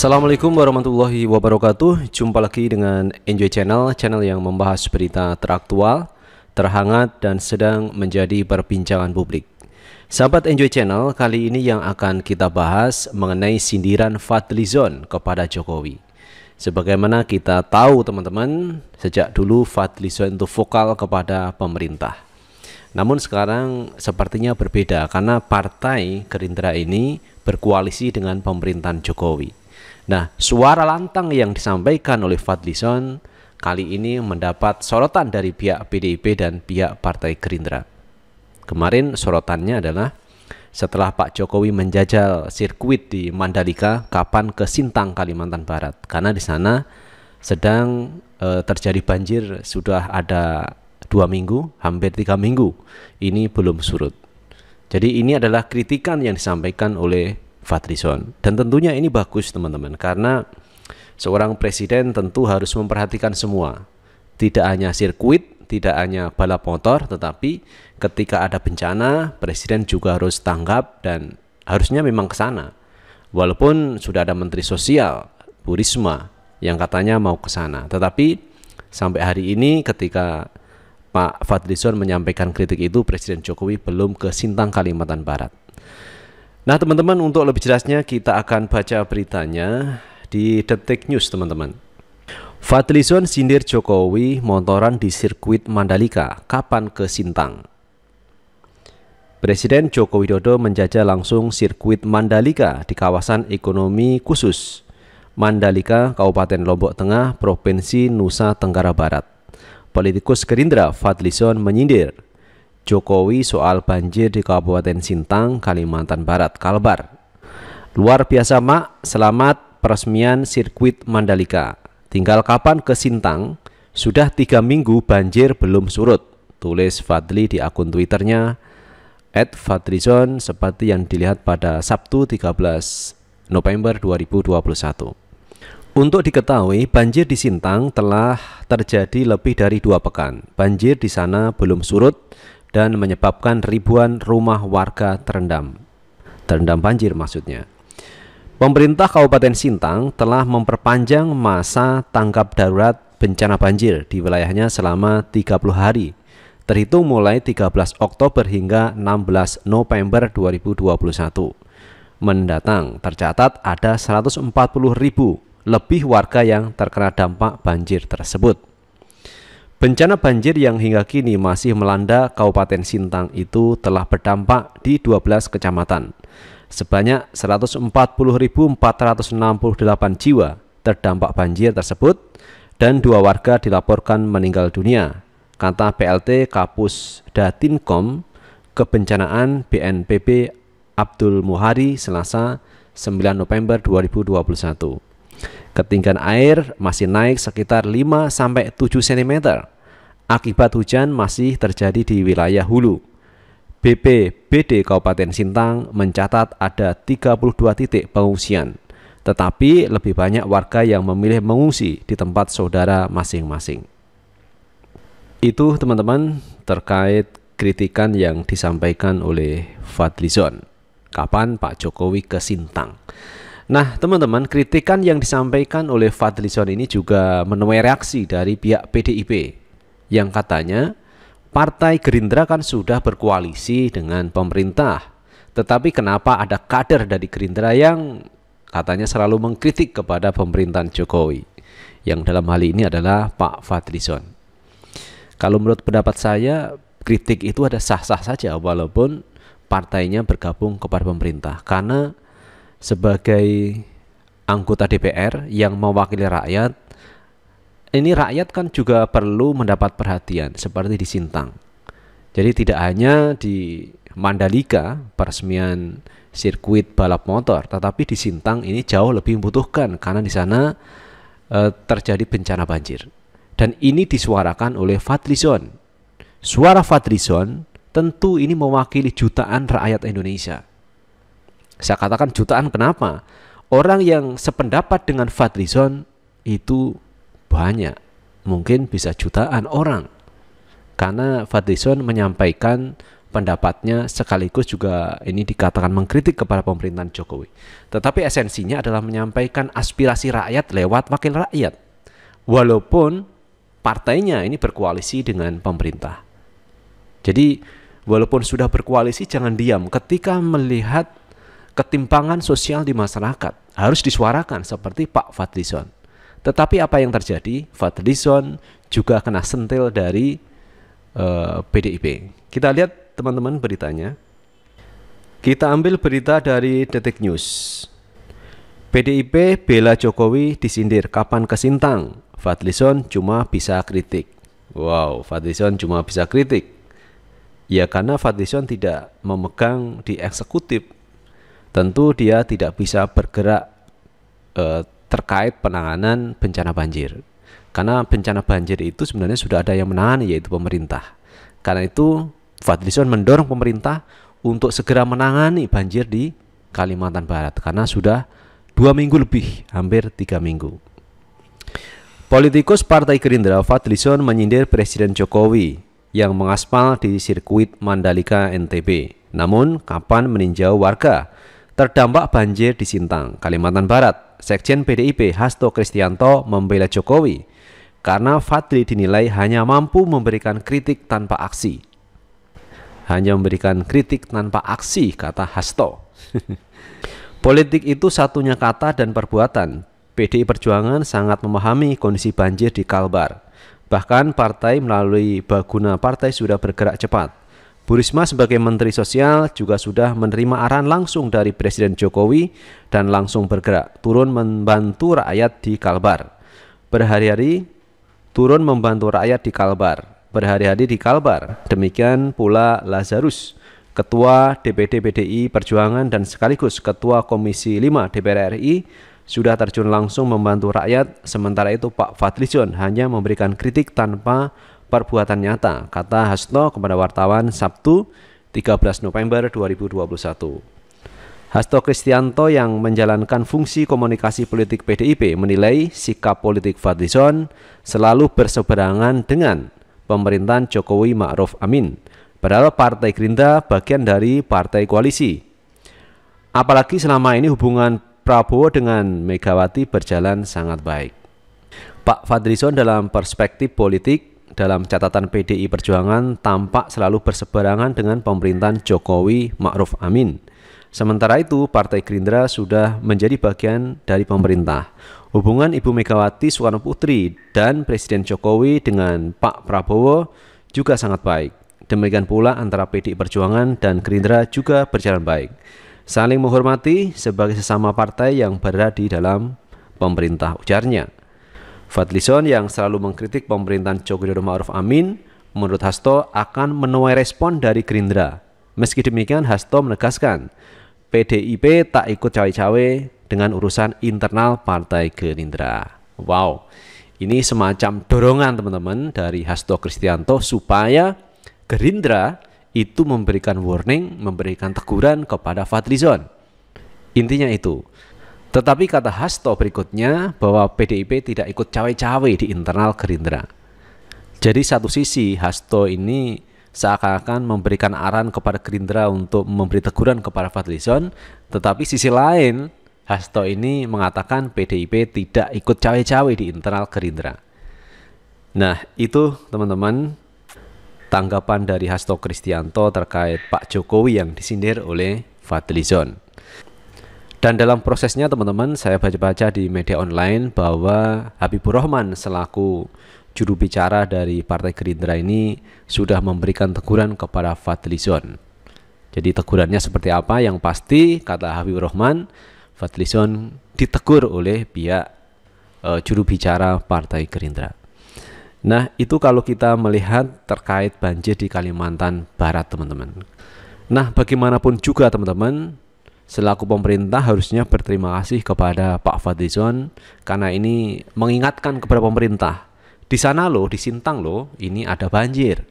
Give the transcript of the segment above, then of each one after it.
Assalamualaikum warahmatullahi wabarakatuh Jumpa lagi dengan Enjoy Channel Channel yang membahas berita teraktual Terhangat dan sedang menjadi perbincangan publik Sahabat Enjoy Channel Kali ini yang akan kita bahas Mengenai sindiran Fadlizon kepada Jokowi Sebagaimana kita tahu teman-teman Sejak dulu Fadlizon itu vokal kepada pemerintah namun sekarang sepertinya berbeda karena partai Gerindra ini berkoalisi dengan pemerintahan Jokowi. Nah, suara lantang yang disampaikan oleh Fadlison kali ini mendapat sorotan dari pihak PDIP dan pihak Partai Gerindra. Kemarin sorotannya adalah setelah Pak Jokowi menjajal sirkuit di Mandalika, kapan ke Sintang, Kalimantan Barat. Karena di sana sedang e, terjadi banjir sudah ada dua minggu, hampir tiga minggu. Ini belum surut. Jadi ini adalah kritikan yang disampaikan oleh Fadlison. Dan tentunya ini bagus teman-teman karena seorang presiden tentu harus memperhatikan semua. Tidak hanya sirkuit, tidak hanya balap motor, tetapi ketika ada bencana, presiden juga harus tanggap dan harusnya memang ke sana. Walaupun sudah ada menteri sosial, Bu Risma, yang katanya mau ke sana. Tetapi sampai hari ini ketika Pak Fadlison menyampaikan kritik itu, Presiden Jokowi belum ke Sintang, Kalimantan Barat. Nah teman-teman untuk lebih jelasnya kita akan baca beritanya di Detik News teman-teman. Fadlizon sindir Jokowi montoran di sirkuit Mandalika, kapan ke Sintang? Presiden Joko Widodo menjajah langsung sirkuit Mandalika di kawasan ekonomi khusus Mandalika, Kabupaten Lombok Tengah, Provinsi Nusa Tenggara Barat. Politikus Gerindra Fadlizon menyindir Jokowi soal banjir di Kabupaten Sintang, Kalimantan Barat, Kalbar. Luar biasa Mak, selamat peresmian sirkuit Mandalika. Tinggal kapan ke Sintang? Sudah tiga minggu banjir belum surut, tulis Fadli di akun Twitternya at Fadlizon seperti yang dilihat pada Sabtu 13 November 2021. Untuk diketahui, banjir di Sintang telah terjadi lebih dari dua pekan. Banjir di sana belum surut dan menyebabkan ribuan rumah warga terendam. Terendam banjir maksudnya. Pemerintah Kabupaten Sintang telah memperpanjang masa tanggap darurat bencana banjir di wilayahnya selama 30 hari, terhitung mulai 13 Oktober hingga 16 November 2021. Mendatang tercatat ada 140 ribu lebih warga yang terkena dampak banjir tersebut. Bencana banjir yang hingga kini masih melanda Kabupaten Sintang itu telah berdampak di 12 kecamatan. Sebanyak 140.468 jiwa terdampak banjir tersebut dan dua warga dilaporkan meninggal dunia, kata PLT Kapus Datinkom Kebencanaan BNPB Abdul Muhari Selasa 9 November 2021. Ketinggian air masih naik sekitar 5 7 cm. Akibat hujan masih terjadi di wilayah hulu. BPBD Kabupaten Sintang mencatat ada 32 titik pengungsian, tetapi lebih banyak warga yang memilih mengungsi di tempat saudara masing-masing. Itu teman-teman terkait kritikan yang disampaikan oleh Fadlizon. Kapan Pak Jokowi ke Sintang? Nah, teman-teman, kritikan yang disampaikan oleh Fadlison ini juga menuai reaksi dari pihak PDIP yang katanya Partai Gerindra kan sudah berkoalisi dengan pemerintah. Tetapi kenapa ada kader dari Gerindra yang katanya selalu mengkritik kepada pemerintahan Jokowi? Yang dalam hal ini adalah Pak Fadlison. Kalau menurut pendapat saya, kritik itu ada sah-sah saja walaupun partainya bergabung kepada pemerintah karena sebagai anggota DPR yang mewakili rakyat, ini rakyat kan juga perlu mendapat perhatian seperti di Sintang. Jadi tidak hanya di Mandalika peresmian sirkuit balap motor, tetapi di Sintang ini jauh lebih membutuhkan karena di sana e, terjadi bencana banjir. Dan ini disuarakan oleh Fadlizon. Suara Fadlizon tentu ini mewakili jutaan rakyat Indonesia saya katakan jutaan kenapa? Orang yang sependapat dengan Fadlizon itu banyak, mungkin bisa jutaan orang. Karena Fadlizon menyampaikan pendapatnya sekaligus juga ini dikatakan mengkritik kepada pemerintahan Jokowi. Tetapi esensinya adalah menyampaikan aspirasi rakyat lewat wakil rakyat. Walaupun partainya ini berkoalisi dengan pemerintah. Jadi walaupun sudah berkoalisi jangan diam ketika melihat ketimpangan sosial di masyarakat harus disuarakan seperti Pak Fadlison. Tetapi apa yang terjadi? Fadlison juga kena sentil dari uh, eh, PDIP. Kita lihat teman-teman beritanya. Kita ambil berita dari Detik News. PDIP bela Jokowi disindir kapan kesintang Fadlison cuma bisa kritik. Wow, Fadlison cuma bisa kritik. Ya karena Fadlison tidak memegang di eksekutif tentu dia tidak bisa bergerak eh, terkait penanganan bencana banjir. Karena bencana banjir itu sebenarnya sudah ada yang menangani yaitu pemerintah. Karena itu Fadlison mendorong pemerintah untuk segera menangani banjir di Kalimantan Barat karena sudah dua minggu lebih, hampir tiga minggu. Politikus Partai Gerindra Fadlison menyindir Presiden Jokowi yang mengaspal di sirkuit Mandalika NTB. Namun, kapan meninjau warga terdampak banjir di Sintang, Kalimantan Barat. Sekjen PDIP Hasto Kristianto membela Jokowi karena Fadli dinilai hanya mampu memberikan kritik tanpa aksi. Hanya memberikan kritik tanpa aksi, kata Hasto. Politik itu satunya kata dan perbuatan. PDI Perjuangan sangat memahami kondisi banjir di Kalbar. Bahkan partai melalui Baguna Partai sudah bergerak cepat Bu Risma sebagai Menteri Sosial juga sudah menerima arahan langsung dari Presiden Jokowi dan langsung bergerak turun membantu rakyat di Kalbar. Berhari-hari turun membantu rakyat di Kalbar. Berhari-hari di Kalbar. Demikian pula Lazarus, Ketua DPD PDI Perjuangan dan sekaligus Ketua Komisi 5 DPR RI sudah terjun langsung membantu rakyat, sementara itu Pak Fadlizon hanya memberikan kritik tanpa perbuatan nyata, kata Hasto kepada wartawan Sabtu 13 November 2021. Hasto Kristianto yang menjalankan fungsi komunikasi politik PDIP menilai sikap politik Fadlizon selalu berseberangan dengan pemerintahan Jokowi Ma'ruf Amin, padahal Partai Gerindra bagian dari partai koalisi. Apalagi selama ini hubungan Prabowo dengan Megawati berjalan sangat baik. Pak Fadlizon dalam perspektif politik dalam catatan PDI Perjuangan tampak selalu berseberangan dengan pemerintahan Jokowi Ma'ruf Amin. Sementara itu, Partai Gerindra sudah menjadi bagian dari pemerintah. Hubungan Ibu Megawati Soekarno Putri dan Presiden Jokowi dengan Pak Prabowo juga sangat baik. Demikian pula antara PDI Perjuangan dan Gerindra juga berjalan baik. Saling menghormati sebagai sesama partai yang berada di dalam pemerintah ujarnya. Fadlison yang selalu mengkritik pemerintahan Joko Widodo Ma'ruf Amin, menurut Hasto akan menuai respon dari Gerindra. Meski demikian, Hasto menegaskan PDIP tak ikut cawe-cawe dengan urusan internal Partai Gerindra. Wow, ini semacam dorongan teman-teman dari Hasto Kristianto supaya Gerindra itu memberikan warning, memberikan teguran kepada Fadlizon. Intinya itu, tetapi kata Hasto berikutnya bahwa PDIP tidak ikut cawe-cawe di internal Gerindra. Jadi satu sisi Hasto ini seakan-akan memberikan arahan kepada Gerindra untuk memberi teguran kepada Fadlizon, tetapi sisi lain Hasto ini mengatakan PDIP tidak ikut cawe-cawe di internal Gerindra. Nah, itu teman-teman tanggapan dari Hasto Kristianto terkait Pak Jokowi yang disindir oleh Fadlizon. Dan dalam prosesnya teman-teman saya baca-baca di media online bahwa Habibur Rahman selaku juru bicara dari Partai Gerindra ini sudah memberikan teguran kepada Fadlizon. Jadi tegurannya seperti apa? Yang pasti kata Habibur Rahman, Fadlizon ditegur oleh pihak uh, juru bicara Partai Gerindra. Nah, itu kalau kita melihat terkait banjir di Kalimantan Barat, teman-teman. Nah, bagaimanapun juga teman-teman, selaku pemerintah harusnya berterima kasih kepada Pak Fadlizon karena ini mengingatkan kepada pemerintah di sana loh di Sintang loh ini ada banjir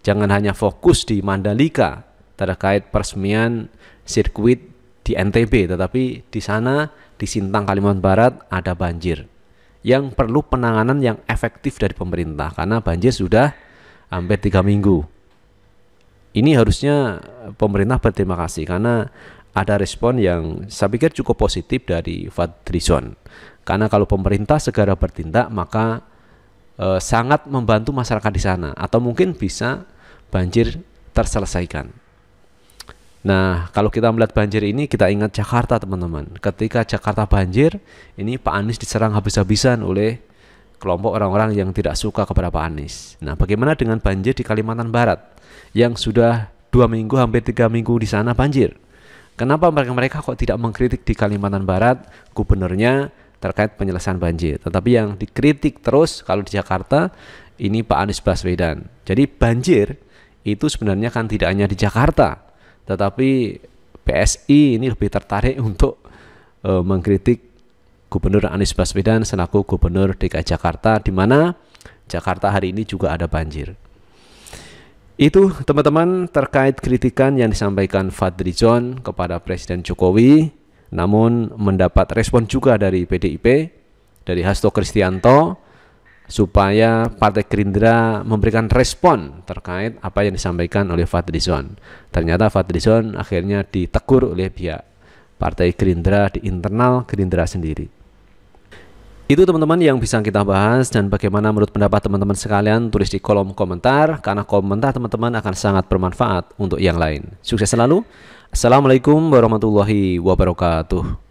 jangan hanya fokus di Mandalika terkait peresmian sirkuit di NTB tetapi di sana di Sintang Kalimantan Barat ada banjir yang perlu penanganan yang efektif dari pemerintah karena banjir sudah hampir tiga minggu ini harusnya pemerintah berterima kasih karena ada respon yang saya pikir cukup positif dari Fadrizon. Karena kalau pemerintah segera bertindak maka e, sangat membantu masyarakat di sana atau mungkin bisa banjir terselesaikan. Nah, kalau kita melihat banjir ini, kita ingat Jakarta, teman-teman. Ketika Jakarta banjir, ini Pak Anies diserang habis-habisan oleh kelompok orang-orang yang tidak suka kepada Pak Anies. Nah, bagaimana dengan banjir di Kalimantan Barat yang sudah dua minggu, hampir tiga minggu di sana banjir? Kenapa mereka-mereka kok tidak mengkritik di Kalimantan Barat gubernurnya terkait penyelesaian banjir? Tetapi yang dikritik terus kalau di Jakarta ini Pak Anies Baswedan. Jadi banjir itu sebenarnya kan tidak hanya di Jakarta, tetapi PSI ini lebih tertarik untuk e, mengkritik Gubernur Anies Baswedan selaku Gubernur DKI Jakarta di mana Jakarta hari ini juga ada banjir. Itu teman-teman terkait kritikan yang disampaikan Fadli John kepada Presiden Jokowi, namun mendapat respon juga dari PDIP, dari Hasto Kristianto, supaya Partai Gerindra memberikan respon terkait apa yang disampaikan oleh Fadli John. Ternyata Fadli John akhirnya ditegur oleh pihak Partai Gerindra di internal Gerindra sendiri. Itu teman-teman yang bisa kita bahas dan bagaimana menurut pendapat teman-teman sekalian tulis di kolom komentar karena komentar teman-teman akan sangat bermanfaat untuk yang lain. Sukses selalu. Assalamualaikum warahmatullahi wabarakatuh.